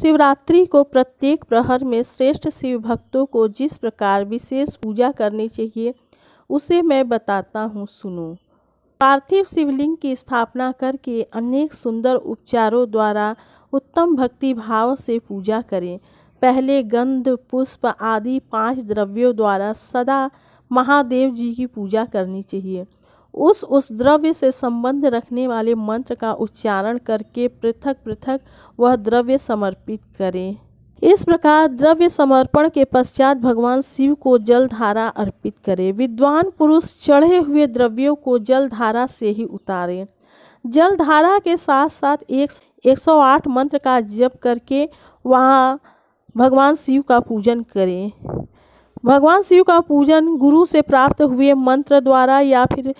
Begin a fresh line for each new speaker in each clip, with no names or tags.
शिवरात्रि को प्रत्येक प्रहर में श्रेष्ठ शिव भक्तों को जिस प्रकार विशेष पूजा करनी चाहिए उसे मैं बताता हूँ सुनो पार्थिव शिवलिंग की स्थापना करके अनेक सुंदर उपचारों द्वारा उत्तम भक्ति भाव से पूजा करें पहले गंध पुष्प आदि पांच द्रव्यों द्वारा सदा महादेव जी की पूजा करनी चाहिए उस उस द्रव्य से संबंध रखने वाले मंत्र का उच्चारण करके पृथक पृथक वह द्रव्य समर्पित करें इस प्रकार द्रव्य समर्पण के पश्चात भगवान शिव को जल धारा अर्पित करें विद्वान पुरुष चढ़े हुए द्रव्यों को जल धारा से ही उतारें जल धारा के साथ साथ एक एक सौ आठ मंत्र का जप करके वहाँ भगवान शिव का पूजन करें भगवान शिव का पूजन गुरु से प्राप्त हुए मंत्र द्वारा या फिर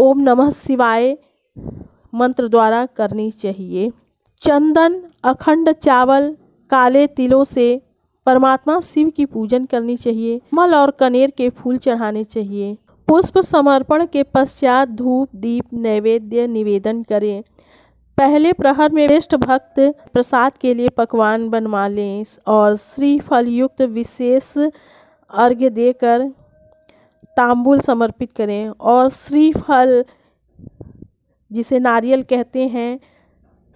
ओम नमः शिवाय मंत्र द्वारा करनी चाहिए चंदन अखंड चावल काले तिलों से परमात्मा शिव की पूजन करनी चाहिए मल और कनेर के फूल चढ़ाने चाहिए पुष्प समर्पण के पश्चात धूप दीप नैवेद्य निवेदन करें पहले प्रहर में श्रेष्ठ भक्त प्रसाद के लिए पकवान बनवा लें और युक्त विशेष अर्घ्य देकर तांबुल समर्पित करें और श्रीफल जिसे नारियल कहते हैं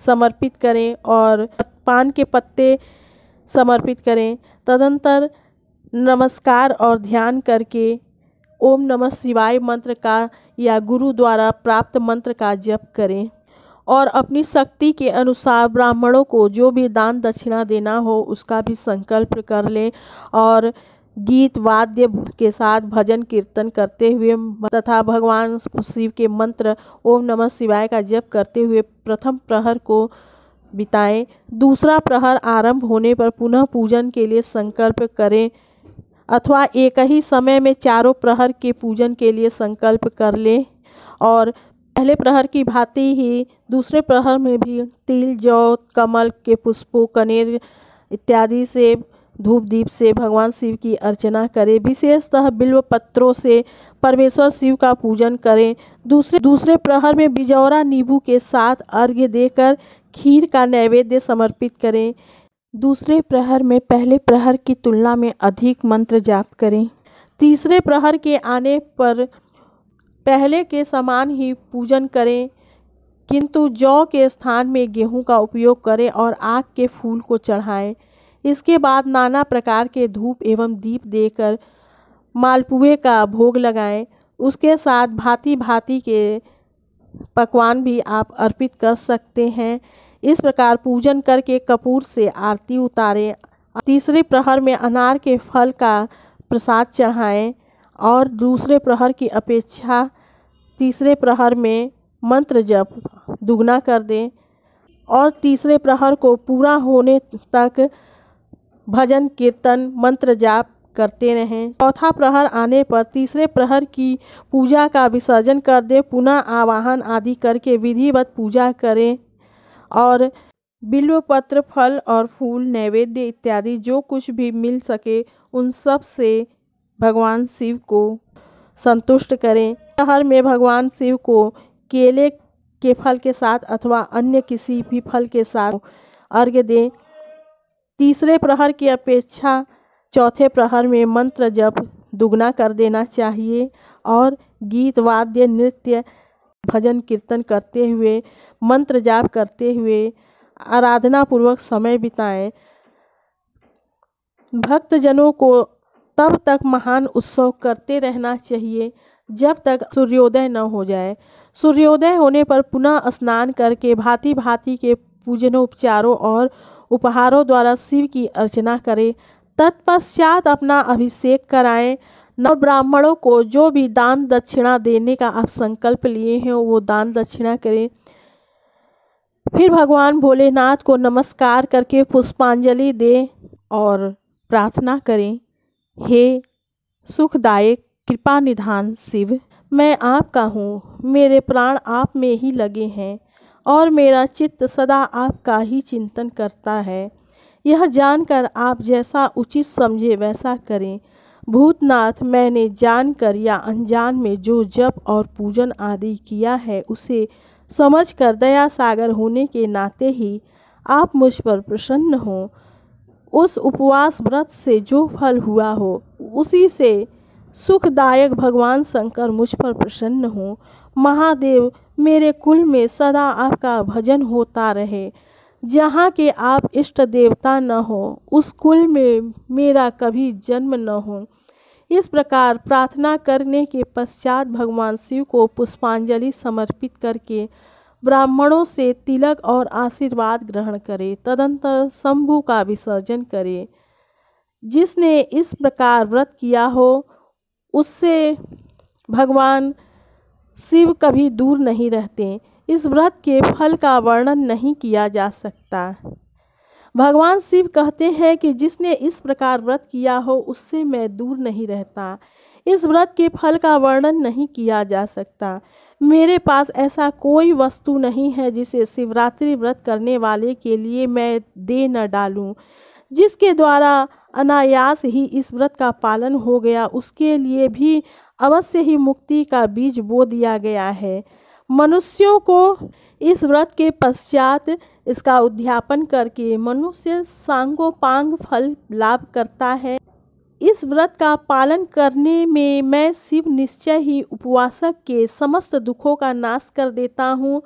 समर्पित करें और पान के पत्ते समर्पित करें तदंतर नमस्कार और ध्यान करके ओम नमः शिवाय मंत्र का या गुरु द्वारा प्राप्त मंत्र का जप करें और अपनी शक्ति के अनुसार ब्राह्मणों को जो भी दान दक्षिणा देना हो उसका भी संकल्प कर लें और गीत वाद्य के साथ भजन कीर्तन करते हुए तथा भगवान शिव के मंत्र ओम नमः शिवाय का जप करते हुए प्रथम प्रहर को बिताएं दूसरा प्रहर आरंभ होने पर पुनः पूजन के लिए संकल्प करें अथवा एक ही समय में चारों प्रहर के पूजन के लिए संकल्प कर लें और पहले प्रहर की भांति ही दूसरे प्रहर में भी तिल जौ कमल के पुष्पों कनेर इत्यादि से धूप दीप से भगवान शिव की अर्चना करें विशेषतः बिल्व पत्रों से परमेश्वर शिव का पूजन करें दूसरे दूसरे प्रहर में बिजौरा नींबू के साथ अर्घ्य देकर खीर का नैवेद्य समर्पित करें दूसरे प्रहर में पहले प्रहर की तुलना में अधिक मंत्र जाप करें तीसरे प्रहर के आने पर पहले के समान ही पूजन करें किंतु जौ के स्थान में गेहूं का उपयोग करें और आग के फूल को चढ़ाएं इसके बाद नाना प्रकार के धूप एवं दीप देकर मालपुए का भोग लगाएं उसके साथ भांति भांति के पकवान भी आप अर्पित कर सकते हैं इस प्रकार पूजन करके कपूर से आरती उतारें तीसरे प्रहर में अनार के फल का प्रसाद चढ़ाएं और दूसरे प्रहर की अपेक्षा तीसरे प्रहर में मंत्र जप दुगना कर दें और तीसरे प्रहर को पूरा होने तक भजन कीर्तन मंत्र जाप करते रहें चौथा प्रहर आने पर तीसरे प्रहर की पूजा का विसर्जन कर दें पुनः आवाहन आदि करके विधिवत पूजा करें और बिल्व पत्र फल और फूल नैवेद्य इत्यादि जो कुछ भी मिल सके उन सब से भगवान शिव को संतुष्ट करें प्रहर में भगवान शिव को केले के फल के साथ अथवा अन्य किसी भी फल के साथ अर्घ्य दें तीसरे प्रहर की अपेक्षा चौथे प्रहर में मंत्र जप दुगना कर देना चाहिए और गीत वाद्य नृत्य भजन कीर्तन करते हुए मंत्र जाप करते हुए आराधना पूर्वक समय बिताएं भक्तजनों को तब तक महान उत्सव करते रहना चाहिए जब तक सूर्योदय न हो जाए सूर्योदय होने पर पुनः स्नान करके भांति भांति के उपचारों और उपहारों द्वारा शिव की अर्चना करें तत्पश्चात अपना अभिषेक कराएं नव ब्राह्मणों को जो भी दान दक्षिणा देने का आप संकल्प लिए हैं वो दान दक्षिणा करें फिर भगवान भोलेनाथ को नमस्कार करके पुष्पांजलि दें और प्रार्थना करें हे सुखदायक कृपा निधान शिव मैं आपका हूँ मेरे प्राण आप में ही लगे हैं और मेरा चित्त सदा आपका ही चिंतन करता है यह जानकर आप जैसा उचित समझे वैसा करें भूतनाथ मैंने जानकर या अनजान में जो जप और पूजन आदि किया है उसे समझकर दया सागर होने के नाते ही आप मुझ पर प्रसन्न हो उस उपवास व्रत से जो फल हुआ हो उसी से सुखदायक भगवान शंकर मुझ पर प्रसन्न हो महादेव मेरे कुल में सदा आपका भजन होता रहे जहाँ के आप इष्ट देवता न हो उस कुल में मेरा कभी जन्म न हो इस प्रकार प्रार्थना करने के पश्चात भगवान शिव को पुष्पांजलि समर्पित करके ब्राह्मणों से तिलक और आशीर्वाद ग्रहण करें तदंतर शंभु का विसर्जन करें जिसने इस प्रकार व्रत किया हो उससे भगवान शिव कभी दूर नहीं रहते इस व्रत के फल का वर्णन नहीं किया जा सकता भगवान शिव कहते हैं कि जिसने इस प्रकार व्रत किया हो उससे मैं दूर नहीं रहता इस व्रत के फल का वर्णन नहीं किया जा सकता मेरे पास ऐसा कोई वस्तु नहीं है जिसे शिवरात्रि व्रत करने वाले के लिए मैं दे न डालूं जिसके द्वारा अनायास ही इस व्रत का पालन हो गया उसके लिए भी अवश्य ही मुक्ति का बीज बो दिया गया है मनुष्यों को इस व्रत के पश्चात इसका उद्यापन करके मनुष्य सांगोपांग फल लाभ करता है इस व्रत का पालन करने में मैं शिव निश्चय ही उपवासक के समस्त दुखों का नाश कर देता हूँ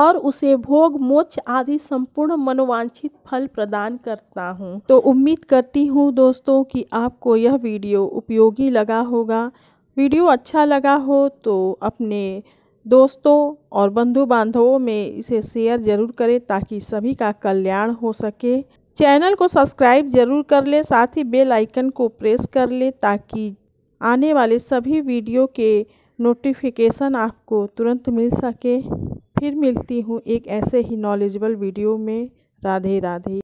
और उसे भोग मोक्ष आदि संपूर्ण मनोवांछित फल प्रदान करता हूँ तो उम्मीद करती हूँ दोस्तों कि आपको यह वीडियो उपयोगी लगा होगा वीडियो अच्छा लगा हो तो अपने दोस्तों और बंधु बांधवों में इसे शेयर ज़रूर करें ताकि सभी का कल्याण हो सके चैनल को सब्सक्राइब ज़रूर कर लें साथ ही बेल आइकन को प्रेस कर ले ताकि आने वाले सभी वीडियो के नोटिफिकेशन आपको तुरंत मिल सके फिर मिलती हूँ एक ऐसे ही नॉलेजेबल वीडियो में राधे राधे